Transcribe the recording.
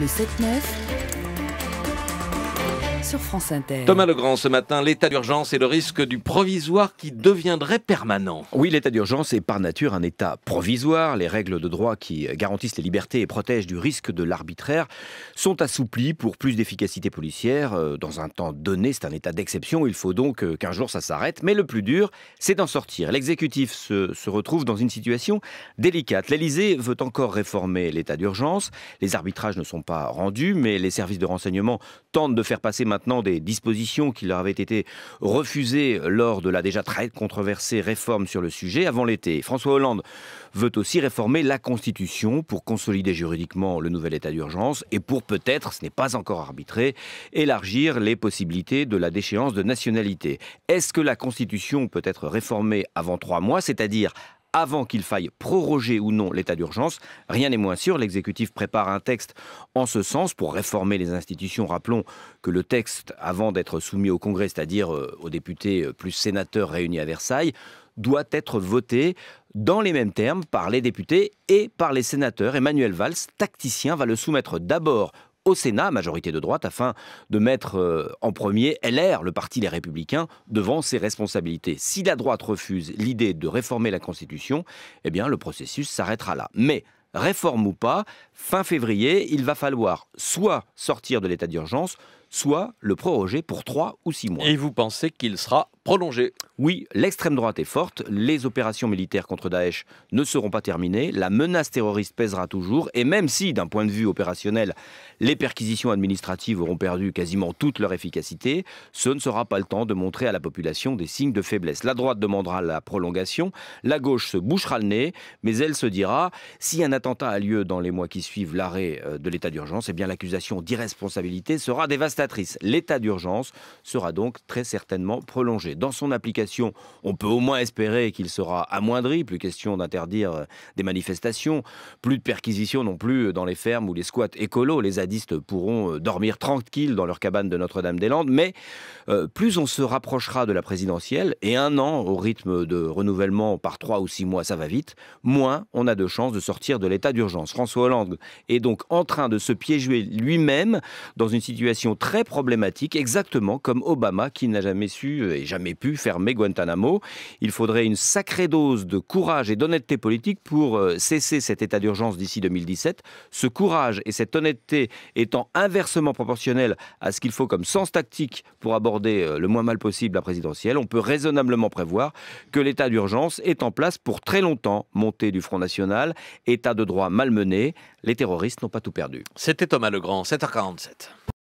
Le 7-9, France Inter. Thomas Legrand, ce matin, l'état d'urgence et le risque du provisoire qui deviendrait permanent. Oui, l'état d'urgence est par nature un état provisoire. Les règles de droit qui garantissent les libertés et protègent du risque de l'arbitraire sont assouplies pour plus d'efficacité policière. Euh, dans un temps donné, c'est un état d'exception. Il faut donc euh, qu'un jour ça s'arrête. Mais le plus dur, c'est d'en sortir. L'exécutif se, se retrouve dans une situation délicate. L'Élysée veut encore réformer l'état d'urgence. Les arbitrages ne sont pas rendus, mais les services de renseignement tentent de faire passer maintenant maintenant des dispositions qui leur avaient été refusées lors de la déjà très controversée réforme sur le sujet avant l'été. François Hollande veut aussi réformer la Constitution pour consolider juridiquement le nouvel état d'urgence et pour peut-être, ce n'est pas encore arbitré, élargir les possibilités de la déchéance de nationalité. Est-ce que la Constitution peut être réformée avant trois mois, c'est-à-dire avant qu'il faille proroger ou non l'état d'urgence. Rien n'est moins sûr, l'exécutif prépare un texte en ce sens pour réformer les institutions. Rappelons que le texte, avant d'être soumis au Congrès, c'est-à-dire euh, aux députés euh, plus sénateurs réunis à Versailles, doit être voté dans les mêmes termes par les députés et par les sénateurs. Emmanuel Valls, tacticien, va le soumettre d'abord au Sénat, majorité de droite, afin de mettre euh, en premier LR, le parti des Républicains, devant ses responsabilités. Si la droite refuse l'idée de réformer la Constitution, eh bien le processus s'arrêtera là. Mais réforme ou pas, fin février, il va falloir soit sortir de l'état d'urgence, soit le proroger pour trois ou six mois. Et vous pensez qu'il sera prolonger. Oui, l'extrême droite est forte, les opérations militaires contre Daesh ne seront pas terminées, la menace terroriste pèsera toujours, et même si, d'un point de vue opérationnel, les perquisitions administratives auront perdu quasiment toute leur efficacité, ce ne sera pas le temps de montrer à la population des signes de faiblesse. La droite demandera la prolongation, la gauche se bouchera le nez, mais elle se dira, si un attentat a lieu dans les mois qui suivent l'arrêt euh, de l'état d'urgence, eh bien l'accusation d'irresponsabilité sera dévastatrice. L'état d'urgence sera donc très certainement prolongé. Dans son application, on peut au moins espérer qu'il sera amoindri, plus question d'interdire euh, des manifestations, plus de perquisitions non plus euh, dans les fermes ou les squats écolos. Les zadistes pourront euh, dormir tranquilles dans leur cabane de Notre-Dame-des-Landes, mais plus on se rapprochera de la présidentielle, et un an au rythme de renouvellement par trois ou six mois, ça va vite, moins on a de chances de sortir de l'état d'urgence. François Hollande est donc en train de se piéger lui-même dans une situation très problématique, exactement comme Obama qui n'a jamais su et jamais mais pu fermer Guantanamo. Il faudrait une sacrée dose de courage et d'honnêteté politique pour euh, cesser cet état d'urgence d'ici 2017. Ce courage et cette honnêteté étant inversement proportionnels à ce qu'il faut comme sens tactique pour aborder euh, le moins mal possible la présidentielle, on peut raisonnablement prévoir que l'état d'urgence est en place pour très longtemps. Montée du Front National, état de droit malmené, les terroristes n'ont pas tout perdu. C'était Thomas Legrand, 7h47.